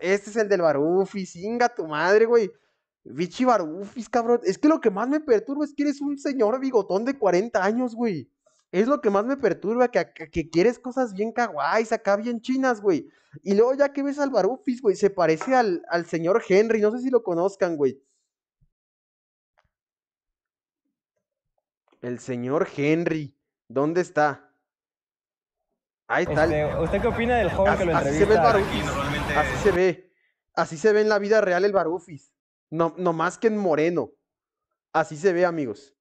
este es el del Barufis, inga tu madre, güey. bichi Barufis, cabrón. Es que lo que más me perturba es que eres un señor bigotón de 40 años, güey. Es lo que más me perturba, que, que, quieres cosas bien kawaii, acá bien chinas, güey. Y luego ya que ves al Barufis, güey, se parece al, al señor Henry, no sé si lo conozcan, güey. El señor Henry, ¿dónde está? Ahí está. Este, ¿Usted qué opina del joven que lo entrevista? Así se ve Así se ve. Así se ve en la vida real el barufis. No, no más que en moreno. Así se ve, amigos.